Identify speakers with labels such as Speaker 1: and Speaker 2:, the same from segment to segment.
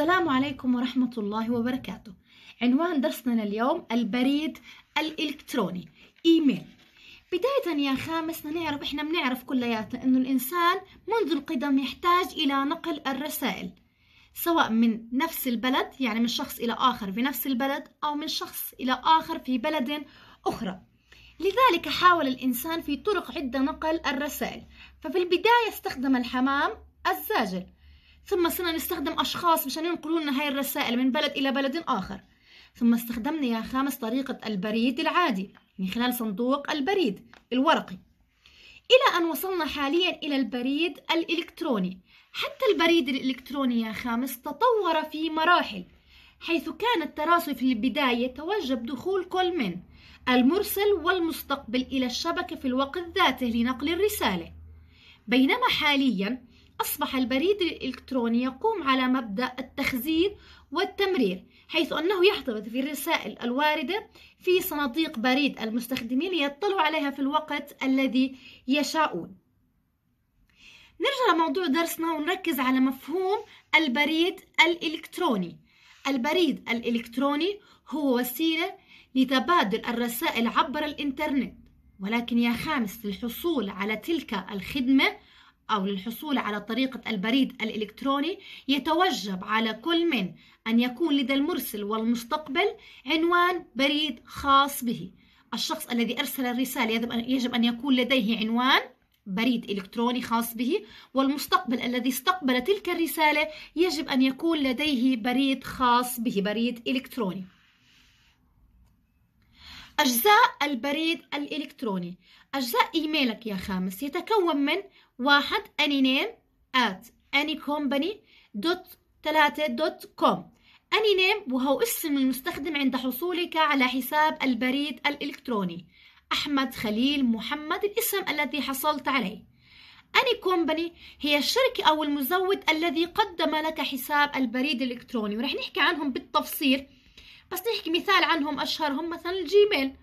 Speaker 1: السلام عليكم ورحمة الله وبركاته عنوان درسنا اليوم البريد الإلكتروني إيميل بداية يا خامس نعرف إحنا بنعرف كلياتنا إنه الإنسان منذ القدم يحتاج إلى نقل الرسائل سواء من نفس البلد يعني من شخص إلى آخر في نفس البلد أو من شخص إلى آخر في بلد أخرى لذلك حاول الإنسان في طرق عدة نقل الرسائل ففي البداية استخدم الحمام الزاجل ثم صرنا نستخدم أشخاص مشان ينقلوا لنا هاي الرسائل من بلد إلى بلد آخر ثم استخدمنا يا خامس طريقة البريد العادي من خلال صندوق البريد الورقي إلى أن وصلنا حاليا إلى البريد الإلكتروني حتى البريد الإلكتروني يا خامس تطور في مراحل حيث كان التراسل في البداية توجب دخول كل من المرسل والمستقبل إلى الشبكة في الوقت ذاته لنقل الرسالة بينما حاليا أصبح البريد الإلكتروني يقوم على مبدأ التخزين والتمرير حيث أنه يحتفظ في الرسائل الواردة في صناديق بريد المستخدمين ليطلعوا عليها في الوقت الذي يشاءون نرجع لموضوع درسنا ونركز على مفهوم البريد الإلكتروني البريد الإلكتروني هو وسيلة لتبادل الرسائل عبر الإنترنت ولكن يا خامس للحصول على تلك الخدمة أو للحصول على طريقة البريد الإلكتروني يتوجب على كل من أن يكون لدى المرسل والمستقبل عنوان بريد خاص به الشخص الذي أرسل الرسالة يجب أن يكون لديه عنوان بريد إلكتروني خاص به والمستقبل الذي استقبل تلك الرسالة يجب أن يكون لديه بريد خاص به بريد إلكتروني أجزاء البريد الإلكتروني أجزاء إيميلك يا خامس يتكون من واحد anyname at أني نيم وهو اسم المستخدم عند حصولك على حساب البريد الإلكتروني أحمد خليل محمد الاسم الذي حصلت عليه أني كومباني هي الشركة أو المزود الذي قدم لك حساب البريد الإلكتروني ورح نحكي عنهم بالتفصيل بس نحكي مثال عنهم أشهرهم مثلا الجيميل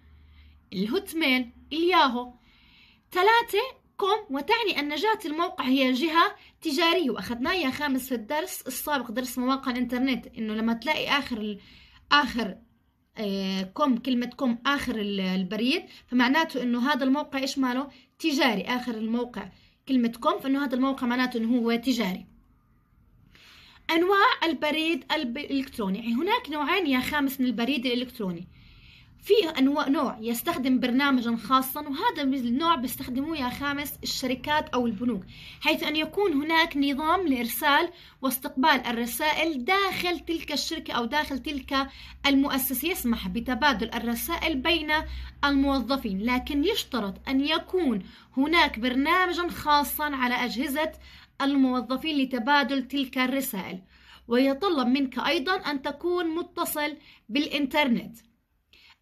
Speaker 1: الهوت ميل الياهو ثلاثة كوم وتعني أن جهة الموقع هي جهة تجارية واخذناها يا خامس في الدرس السابق درس مواقع الإنترنت إنه لما تلاقي آخر آخر آه، كوم كلمة كوم آخر البريد فمعناته إنه هذا الموقع إيش ماله تجاري آخر الموقع كلمة كوم فإنه هذا الموقع معناته إنه هو تجاري أنواع البريد الإلكتروني يعني هناك نوعين يا خامس من البريد الإلكتروني في أنواع نوع يستخدم برنامجا خاصا وهذا النوع بيستخدموه يا خامس الشركات أو البنوك حيث أن يكون هناك نظام لإرسال واستقبال الرسائل داخل تلك الشركة أو داخل تلك المؤسسة يسمح بتبادل الرسائل بين الموظفين لكن يشترط أن يكون هناك برنامجا خاصا على أجهزة الموظفين لتبادل تلك الرسائل ويتطلب منك أيضا أن تكون متصل بالإنترنت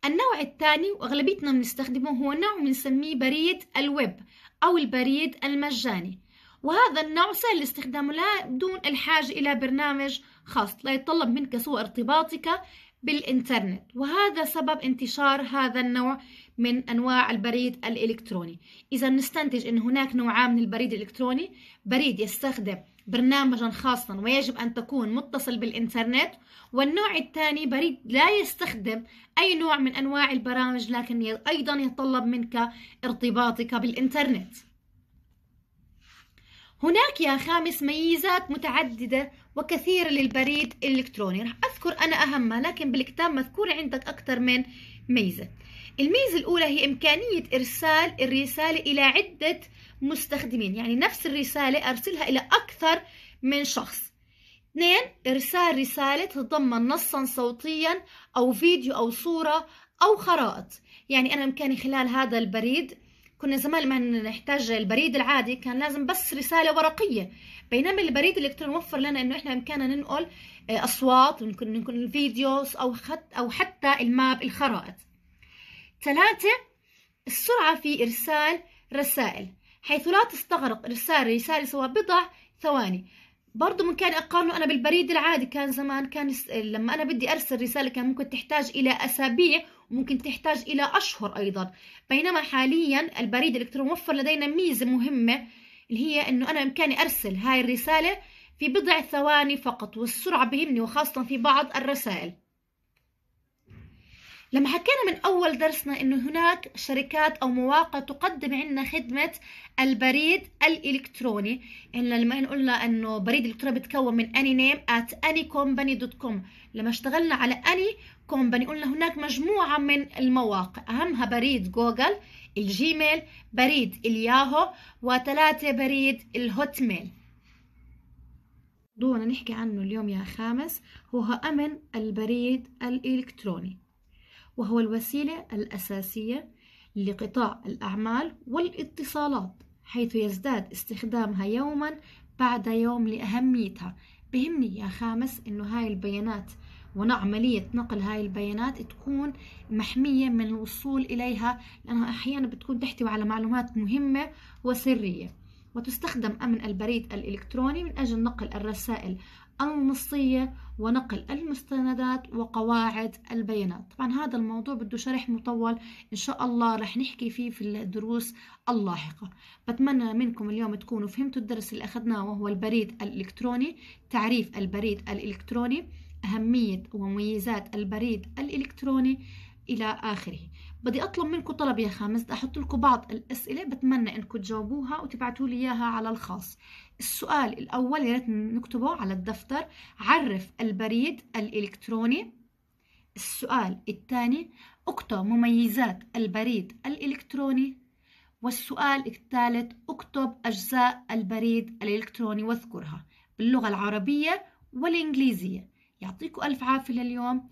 Speaker 1: النوع الثاني وأغلبيتنا بنستخدمه هو نوع بنسميه بريد الويب أو البريد المجاني وهذا النوع سهل استخدامه لا دون الحاجة إلى برنامج خاص لا يتطلب منك سوى ارتباطك بالإنترنت وهذا سبب انتشار هذا النوع من أنواع البريد الإلكتروني إذا نستنتج أن هناك نوعان من البريد الإلكتروني بريد يستخدم برنامجا خاصا ويجب أن تكون متصل بالإنترنت والنوع الثاني بريد لا يستخدم أي نوع من أنواع البرامج لكن أيضا يتطلب منك ارتباطك بالإنترنت هناك يا خامس ميزات متعددة وكثيرة للبريد الإلكتروني راح أذكر أنا أهمها لكن بالكتاب مذكور عندك أكثر من ميزة الميزة الأولى هي إمكانية إرسال الرسالة إلى عدة مستخدمين يعني نفس الرسالة أرسلها إلى أكثر من شخص اثنين إرسال رسالة تتضمن نصا صوتيا أو فيديو أو صورة أو خرائط يعني أنا بإمكاني خلال هذا البريد كنا زمان لما نحتاج البريد العادي كان لازم بس رسالة ورقية بينما البريد الإلكتروني وفر لنا إنه إحنا بإمكاننا ننقل آه، أصوات ونكون نكون فيديوز أو خط أو حتى الماب الخرائط ثلاثة السرعة في إرسال رسائل حيث لا تستغرق إرسال رسالة سوى بضع ثواني برضه ممكن اقارنه انا بالبريد العادي كان زمان كان يس... لما انا بدي ارسل رساله كان ممكن تحتاج الى اسابيع وممكن تحتاج الى اشهر ايضا بينما حاليا البريد الالكتروني موفر لدينا ميزه مهمه اللي هي انه انا بامكاني ارسل هاي الرساله في بضع ثواني فقط والسرعه بهمني وخاصه في بعض الرسائل لما حكينا من أول درسنا أنه هناك شركات أو مواقع تقدم عنا خدمة البريد الإلكتروني إن لما قلنا أنه بريد إلكتروني بتكون من أني نيم at anycompany.com لما اشتغلنا على أني كومباني قلنا هناك مجموعة من المواقع أهمها بريد جوجل الجيميل بريد الياهو وثلاثة بريد الهوت ميل موضوعنا نحكي عنه اليوم يا خامس هو أمن البريد الإلكتروني وهو الوسيلة الأساسية لقطاع الأعمال والاتصالات حيث يزداد استخدامها يوما بعد يوم لأهميتها بهمني يا خامس إنه هاي البيانات ونعملية نقل هاي البيانات تكون محمية من الوصول إليها لأنها أحيانا بتكون تحتوي على معلومات مهمة وسرية وتستخدم أمن البريد الإلكتروني من أجل نقل الرسائل النصية ونقل المستندات وقواعد البيانات طبعا هذا الموضوع بده شرح مطول إن شاء الله رح نحكي فيه في الدروس اللاحقة بتمنى منكم اليوم تكونوا فهمتوا الدرس اللي أخذناه وهو البريد الإلكتروني تعريف البريد الإلكتروني أهمية ومميزات البريد الإلكتروني إلى آخره بدي اطلب منكم طلب يا خامس احط لكم بعض الاسئله بتمنى انكم تجاوبوها وتبعتوا لي اياها على الخاص السؤال الاول يا ريت نكتبه على الدفتر عرف البريد الالكتروني السؤال الثاني اكتب مميزات البريد الالكتروني والسؤال الثالث اكتب اجزاء البريد الالكتروني واذكرها باللغه العربيه والانجليزيه يعطيكم الف عافيه لليوم